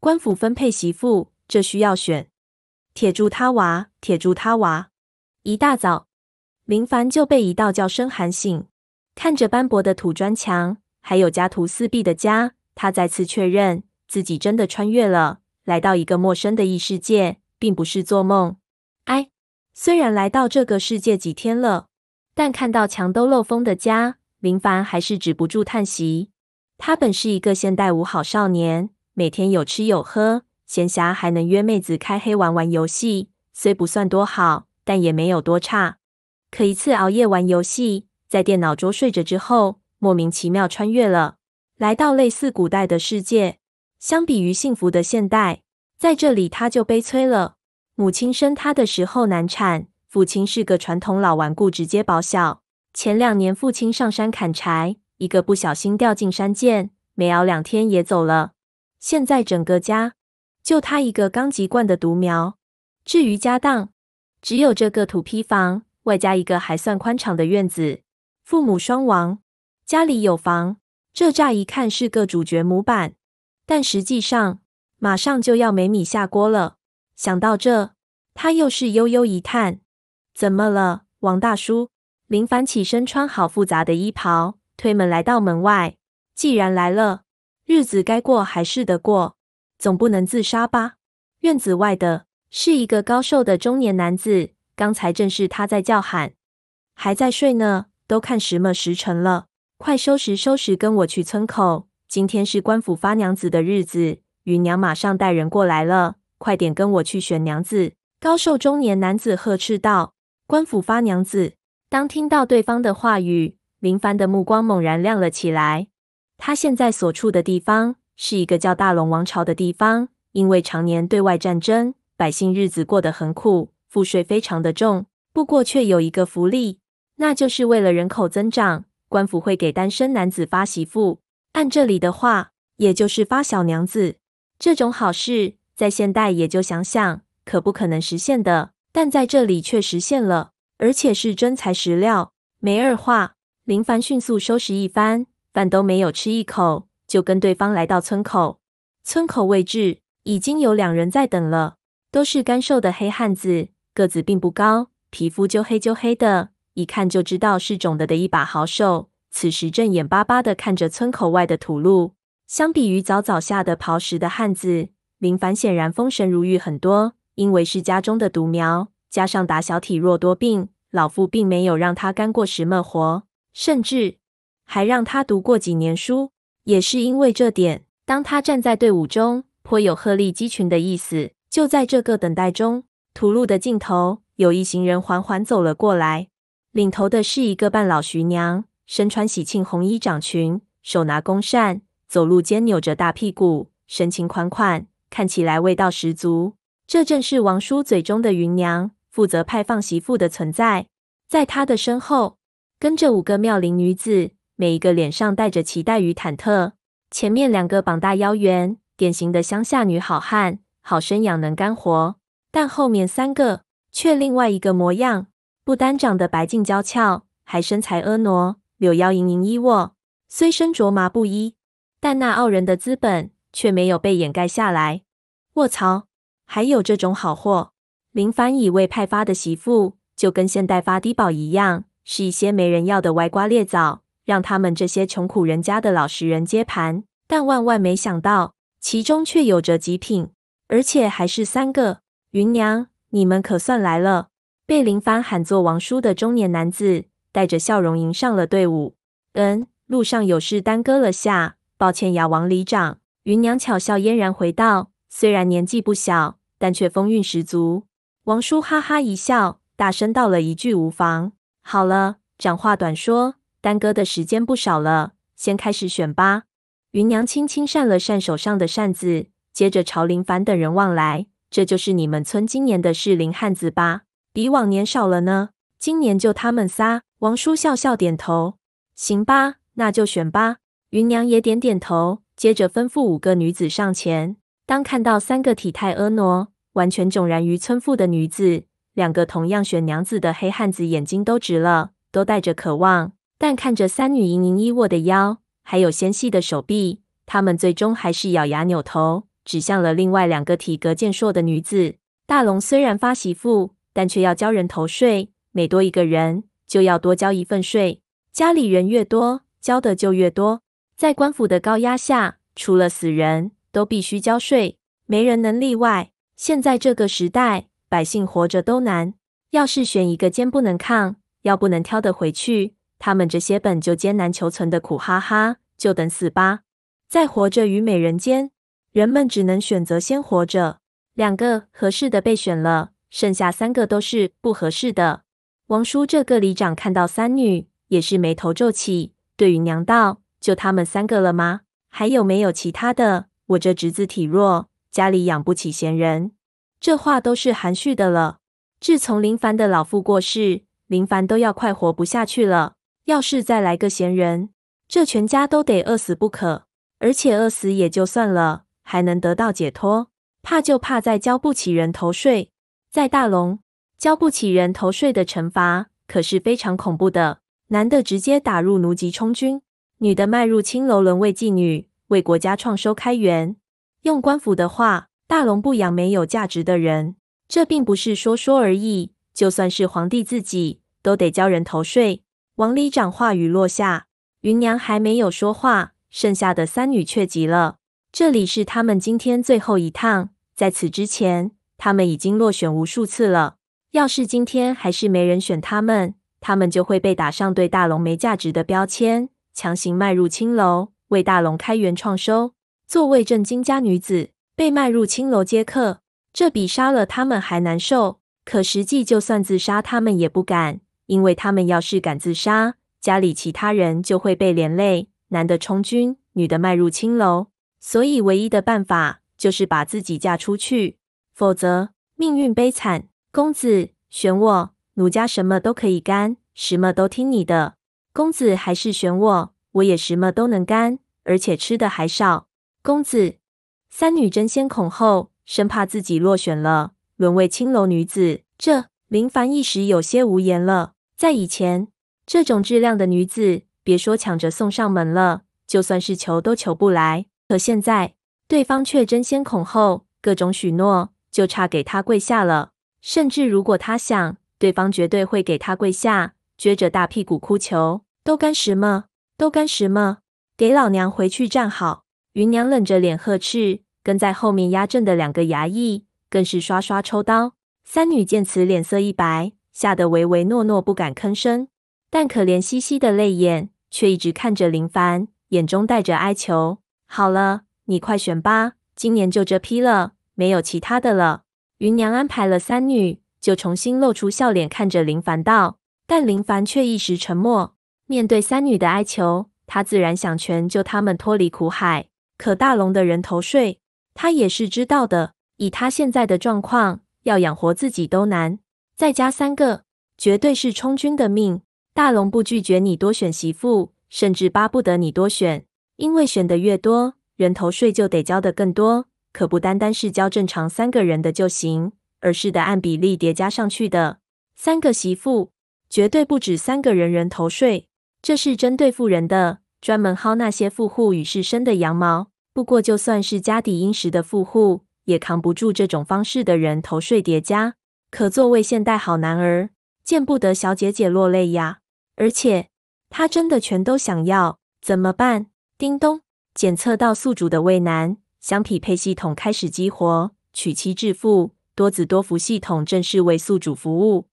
官府分配媳妇，这需要选。铁柱他娃，铁柱他娃。一大早，林凡就被一道叫声喊醒。看着斑驳的土砖墙，还有家徒四壁的家，他再次确认自己真的穿越了，来到一个陌生的异世界，并不是做梦。哎，虽然来到这个世界几天了，但看到墙都漏风的家，林凡还是止不住叹息。他本是一个现代五好少年。每天有吃有喝，闲暇还能约妹子开黑玩玩游戏，虽不算多好，但也没有多差。可一次熬夜玩游戏，在电脑桌睡着之后，莫名其妙穿越了，来到类似古代的世界。相比于幸福的现代，在这里他就悲催了。母亲生他的时候难产，父亲是个传统老顽固，直接保小。前两年父亲上山砍柴，一个不小心掉进山涧，没熬两天也走了。现在整个家就他一个刚籍贯的独苗。至于家当，只有这个土坯房，外加一个还算宽敞的院子。父母双亡，家里有房，这乍一看是个主角模板，但实际上马上就要没米下锅了。想到这，他又是悠悠一叹。怎么了，王大叔？林凡起身穿好复杂的衣袍，推门来到门外。既然来了。日子该过还是得过，总不能自杀吧？院子外的是一个高瘦的中年男子，刚才正是他在叫喊，还在睡呢。都看什么时辰了？快收拾收拾，跟我去村口。今天是官府发娘子的日子，云娘马上带人过来了，快点跟我去选娘子。高瘦中年男子呵斥道：“官府发娘子！”当听到对方的话语，林凡的目光猛然亮了起来。他现在所处的地方是一个叫大龙王朝的地方，因为常年对外战争，百姓日子过得很苦，赋税非常的重。不过却有一个福利，那就是为了人口增长，官府会给单身男子发媳妇，按这里的话，也就是发小娘子。这种好事在现代也就想想，可不可能实现的，但在这里却实现了，而且是真材实料，没二话。林凡迅速收拾一番。饭都没有吃一口，就跟对方来到村口。村口位置已经有两人在等了，都是干瘦的黑汉子，个子并不高，皮肤黝黑黝黑的，一看就知道是种的的一把好手。此时正眼巴巴的看着村口外的土路。相比于早早下的刨食的汉子，林凡显然丰神如玉很多，因为是家中的独苗，加上打小体弱多病，老父并没有让他干过什么活，甚至。还让他读过几年书，也是因为这点。当他站在队伍中，颇有鹤立鸡群的意思。就在这个等待中，土路的尽头有一行人缓缓走了过来。领头的是一个半老徐娘，身穿喜庆红衣长裙，手拿公扇，走路间扭着大屁股，神情款款，看起来味道十足。这正是王叔嘴中的云娘，负责派放媳妇的存在。在他的身后，跟着五个妙龄女子。每一个脸上带着期待与忐忑。前面两个膀大腰圆，典型的乡下女好汉，好生养能干活；但后面三个却另外一个模样，不单长得白净娇俏，还身材婀娜，柳腰盈盈一握。虽身着麻布衣，但那傲人的资本却没有被掩盖下来。卧槽！还有这种好货！林帆以为派发的媳妇就跟现代发低保一样，是一些没人要的歪瓜裂枣。让他们这些穷苦人家的老实人接盘，但万万没想到，其中却有着极品，而且还是三个。云娘，你们可算来了！被林帆喊做王叔的中年男子带着笑容迎上了队伍。嗯，路上有事耽搁了下，抱歉，呀，王里长。云娘巧笑嫣然回道：“虽然年纪不小，但却风韵十足。”王叔哈哈一笑，大声道了一句：“无妨，好了，长话短说。”耽搁的时间不少了，先开始选吧。芸娘轻轻扇了扇手上的扇子，接着朝林凡等人望来：“这就是你们村今年的适龄汉子吧？比往年少了呢。今年就他们仨。”王叔笑笑点头：“行吧，那就选吧。”芸娘也点点头，接着吩咐五个女子上前。当看到三个体态婀娜、完全迥然于村妇的女子，两个同样选娘子的黑汉子眼睛都直了，都带着渴望。但看着三女盈盈一握的腰，还有纤细的手臂，他们最终还是咬牙扭头，指向了另外两个体格健硕的女子。大龙虽然发媳妇，但却要交人头税，每多一个人就要多交一份税，家里人越多，交的就越多。在官府的高压下，除了死人都必须交税，没人能例外。现在这个时代，百姓活着都难，要是选一个肩不能抗，腰不能挑的回去。他们这些本就艰难求存的苦哈哈，就等死吧。在活着与美人间，人们只能选择先活着。两个合适的被选了，剩下三个都是不合适的。王叔这个里长看到三女，也是眉头皱起，对云娘道：“就他们三个了吗？还有没有其他的？我这侄子体弱，家里养不起闲人。”这话都是含蓄的了。自从林凡的老父过世，林凡都要快活不下去了。要是再来个闲人，这全家都得饿死不可。而且饿死也就算了，还能得到解脱。怕就怕再交不起人头税。在大龙，交不起人头税的惩罚可是非常恐怖的：男的直接打入奴籍充军，女的卖入青楼沦为妓女。为国家创收开源。用官府的话，大龙不养没有价值的人。这并不是说说而已。就算是皇帝自己，都得交人头税。王里长话语落下，云娘还没有说话，剩下的三女却急了。这里是他们今天最后一趟，在此之前，他们已经落选无数次了。要是今天还是没人选他们，他们就会被打上对大龙没价值的标签，强行迈入青楼，为大龙开源创收。作为正金家女子，被卖入青楼接客，这比杀了他们还难受。可实际，就算自杀，他们也不敢。因为他们要是敢自杀，家里其他人就会被连累。男的充军，女的迈入青楼，所以唯一的办法就是把自己嫁出去，否则命运悲惨。公子选我，奴家什么都可以干，什么都听你的。公子还是选我，我也什么都能干，而且吃的还少。公子三女争先恐后，生怕自己落选了，沦为青楼女子。这林凡一时有些无言了。在以前，这种质量的女子，别说抢着送上门了，就算是求都求不来。可现在，对方却争先恐后，各种许诺，就差给她跪下了。甚至如果她想，对方绝对会给她跪下，撅着大屁股哭求，都干什么？都干什么？给老娘回去站好！云娘冷着脸呵斥，跟在后面压阵的两个衙役更是刷刷抽刀。三女见此，脸色一白。吓得唯唯诺诺不敢吭声，但可怜兮兮的泪眼却一直看着林凡，眼中带着哀求。好了，你快选吧，今年就这批了，没有其他的了。云娘安排了三女，就重新露出笑脸看着林凡道。但林凡却一时沉默，面对三女的哀求，他自然想全救他们脱离苦海。可大龙的人头税，他也是知道的，以他现在的状况，要养活自己都难。再加三个，绝对是充军的命。大龙不拒绝你多选媳妇，甚至巴不得你多选，因为选的越多，人头税就得交的更多，可不单单是交正常三个人的就行，而是得按比例叠加上去的。三个媳妇，绝对不止三个人人头税，这是针对富人的，专门薅那些富户与士绅的羊毛。不过就算是家底殷实的富户，也扛不住这种方式的人头税叠加。可作为现代好男儿，见不得小姐姐落泪呀！而且他真的全都想要，怎么办？叮咚，检测到宿主的胃难相匹配，系统开始激活，娶妻致富，多子多福系统正式为宿主服务。